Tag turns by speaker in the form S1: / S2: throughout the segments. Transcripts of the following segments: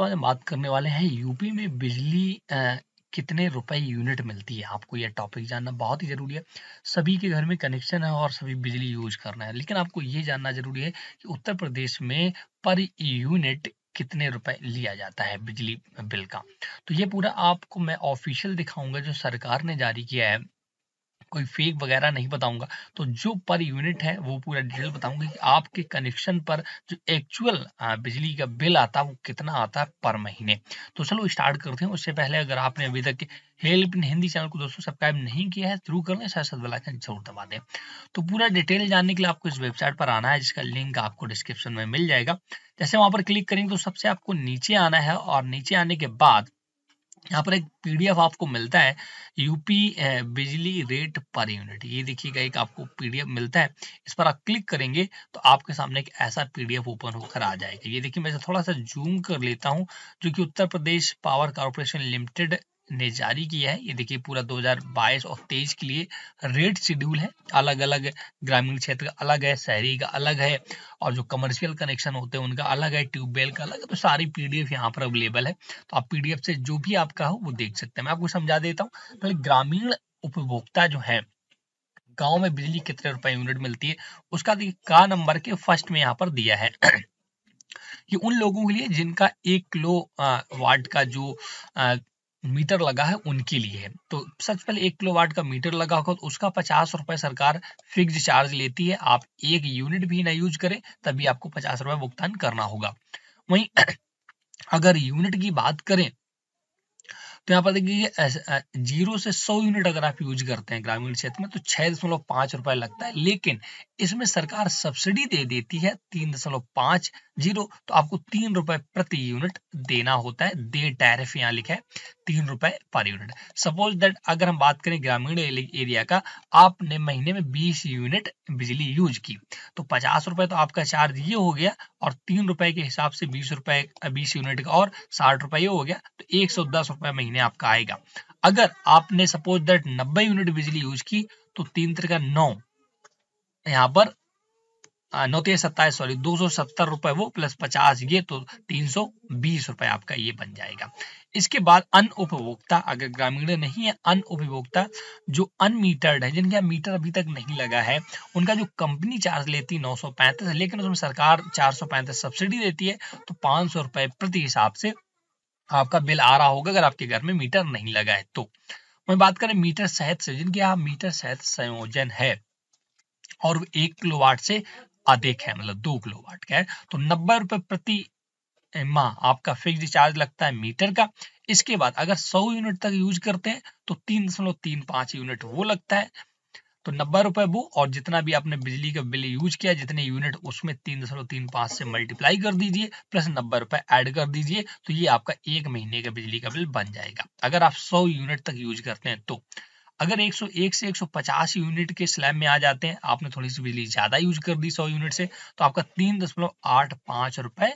S1: दोस्तों आज हम बात करने वाले हैं यूपी में बिजली आ, कितने रुपए यूनिट मिलती है आपको यह टॉपिक जानना बहुत ही जरूरी है सभी के घर में कनेक्शन है और सभी बिजली यूज करना है लेकिन आपको ये जानना जरूरी है कि उत्तर प्रदेश में पर यूनिट कितने रुपए लिया जाता है बिजली बिल का तो ये पूरा आपको मैं ऑफिशियल दिखाऊंगा जो सरकार ने जारी किया है कोई फेक वगैरह नहीं बताऊंगा तो जो पर यूनिट है वो पूरा डिटेल बताऊंगा कि आपके कनेक्शन पर जो एक्चुअल बिजली का बिल आता है वो कितना आता है पर महीने तो चलो स्टार्ट करते हैं उससे पहले अगर आपने अभी तक हेल्प इन हिंदी चैनल को दोस्तों सब्सक्राइब नहीं किया है जरूर कर लें साथ साथ बेलाइकन जरूर दबा दें तो पूरा डिटेल जानने के लिए आपको इस वेबसाइट पर आना है जिसका लिंक आपको डिस्क्रिप्शन में मिल जाएगा जैसे वहां पर क्लिक करेंगे तो सबसे आपको नीचे आना है और नीचे आने के बाद यहाँ पर एक पीडीएफ आपको मिलता है यूपी बिजली रेट पर यूनिट ये देखिएगा एक आपको पीडीएफ मिलता है इस पर आप क्लिक करेंगे तो आपके सामने एक ऐसा पीडीएफ ओपन होकर आ जाएगा ये देखिए मैं थोड़ा सा जूम कर लेता हूँ जो कि Uttar Pradesh Power Corporation Limited ने जारी किया है ये देखिए पूरा 2022 और तेईस के लिए रेट शेड्यूल है अलग अलग ग्रामीण क्षेत्र का अलग है शहरी का अलग है और जो कमर्शियल कनेक्शन होते हैं उनका अलग है ट्यूबवेल का अलग है तो सारी पीडीएफ यहाँ पर अवेलेबल है तो आप पीडीएफ से जो भी आपका हो वो देख सकते हैं मैं आपको समझा देता हूँ पहले ग्रामीण उपभोक्ता जो है गाँव में बिजली कितने रुपए यूनिट मिलती है उसका देखिए का नंबर के फर्स्ट में यहाँ पर दिया है ये उन लोगों के लिए जिनका एक किलो वाट का जो मीटर लगा है उनके लिए तो सबसे पहले एक किलो वाट का मीटर लगा होगा तो उसका पचास रुपए सरकार फिक्स चार्ज लेती है आप एक यूनिट भी ना यूज करें तभी आपको पचास रुपए भुगतान करना होगा वहीं अगर यूनिट की बात करें तो यहाँ पर देखिए जीरो से सौ यूनिट अगर आप यूज करते हैं ग्रामीण क्षेत्र में तो छह दशमलव पांच रुपए लगता है लेकिन इसमें सरकार सब्सिडी दे देती है तीन दशमलव पांच जीरो तो आपको तीन रुपए प्रति यूनिट देना होता है दे टैरिफ यहाँ लिखा है तीन रुपए पर यूनिट सपोज दैट अगर हम बात करें ग्रामीण एरिया का आपने महीने में बीस यूनिट बिजली यूज की तो पचास रुपए तो आपका चार्ज ये हो गया और तीन रुपए के हिसाब से बीस रुपए बीस यूनिट का और साठ रुपए ये हो गया तो एक सौ दस रुपए महीने आपका आएगा अगर आपने सपोज दैट नब्बे यूनिट बिजली यूज की तो तीन तरह का नौ यहाँ पर नौ तीन सत्ताईस सॉरी दो सौ सत्तर रुपए वो प्लस पचास ये तो तीन सौ बीस रुपए आपका ये बन जाएगा इसके बाद अन उपभोक्ता अगर ग्रामीण नहीं है अन उपभोक्ता जो अनमीटर्ड है जिनके यहाँ मीटर अभी तक नहीं लगा है उनका जो कंपनी चार्ज लेती है नौ सौ पैंतीस लेकिन उसमें सरकार चार सौ पैंतीस सब्सिडी देती है तो पांच सौ रुपए प्रति हिसाब से आपका बिल आ रहा होगा अगर आपके घर में मीटर नहीं लगा है तो वही बात करें मीटर सहित से जिनके यहाँ मीटर सहित संयोजन है और एक किलो वाट से अधिक है मतलब दो किलो वाट का है तो नब्बे रुपए प्रति माह आपका फिक्स चार्ज लगता है मीटर का इसके बाद अगर सौ यूनिट तक यूज करते हैं तो तीन दशमलव तीन पांच यूनिट वो लगता है तो नब्बे रुपए वो और जितना भी आपने बिजली का बिल यूज किया जितने यूनिट उसमें तीन दशमलव तीन पांच से मल्टीप्लाई कर दीजिए प्लस नब्बे रुपए ऐड कर दीजिए तो ये आपका एक महीने का बिजली का बिल बन जाएगा अगर आप सौ यूनिट तक यूज करते हैं तो अगर 101 से 150 यूनिट के स्लैब में आ जाते हैं आपने थोड़ी सी बिजली ज्यादा यूज कर दी 100 यूनिट से तो आपका तीन दशमलव आठ पांच रुपए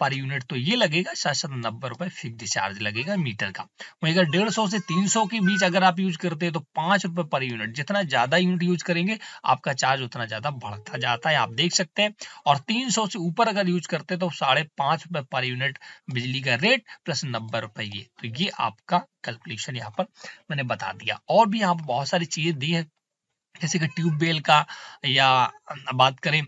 S1: पर यूनिट तो ये लगेगा साथ साथ नब्बे रुपए फिक्स चार्ज लगेगा मीटर का वही अगर डेढ़ सौ से तीन सौ के बीच अगर आप यूज करते हैं तो पांच रुपए पर यूनिट जितना ज्यादा यूनिट यूज करेंगे आपका चार्ज उतना ज्यादा बढ़ता जाता है आप देख सकते हैं और तीन सौ से ऊपर अगर यूज करते हैं तो साढ़े पांच रुपए पर यूनिट बिजली का रेट प्लस नब्बे रुपए ये तो ये आपका कैलकुलेशन यहाँ पर मैंने बता दिया और भी यहाँ पर बहुत सारी चीजें दी है जैसे कि ट्यूबवेल का या बात करें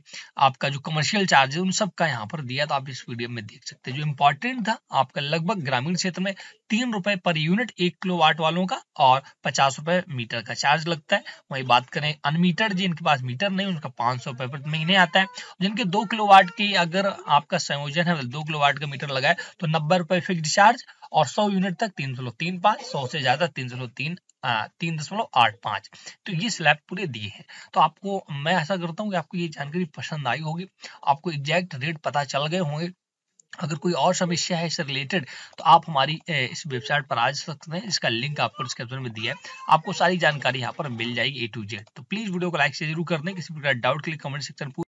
S1: आपका जो कमर्शियल चार्ज है उन सब का यहाँ पर दिया तो आप इस वीडियो में देख सकते हैं जो इम्पोर्टेंट था आपका लगभग ग्रामीण क्षेत्र में तीन रुपए पर यूनिट एक किलो वाट वालों का और पचास रुपए मीटर का चार्ज लगता है वही बात करें अनमीटर जिनके पास मीटर नहीं उनका पांच सौ रुपए महीने आता है जिनके दो किलो वाट की अगर आपका संयोजन है दो किलो वाट का मीटर लगाए तो नब्बे रुपए फिक्स चार्ज और सौ यूनिट तक तीन सौ तीन पांच सौ से ज्यादा तीन सौ तीन तीन दशमलव आठ पाँच तो ये स्लैब पूरे दिए हैं तो आपको मैं ऐसा करता हूँ कि आपको ये जानकारी पसंद आई होगी आपको एग्जैक्ट रेट पता चल गए होंगे अगर कोई और समस्या है इससे रिलेटेड तो आप हमारी इस वेबसाइट पर आ सकते हैं इसका लिंक आपको डिस्क्रिप्शन में दिया है आपको सारी जानकारी यहाँ पर मिल जाएगी ए टू जेड तो प्लीज वीडियो को लाइक से जरूर कर दें किसी प्रकार डाउट के लिए कमेंट सेक्शन